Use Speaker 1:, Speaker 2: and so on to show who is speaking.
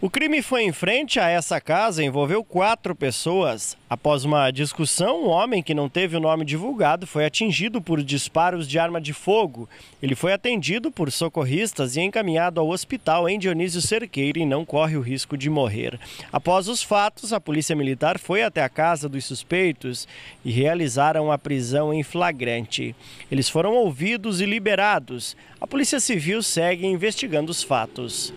Speaker 1: O crime foi em frente a essa casa, envolveu quatro pessoas. Após uma discussão, um homem que não teve o nome divulgado foi atingido por disparos de arma de fogo. Ele foi atendido por socorristas e encaminhado ao hospital em Dionísio Cerqueira e não corre o risco de morrer. Após os fatos, a polícia militar foi até a casa dos suspeitos e realizaram a prisão em flagrante. Eles foram ouvidos e liberados. A Polícia Civil segue investigando os fatos.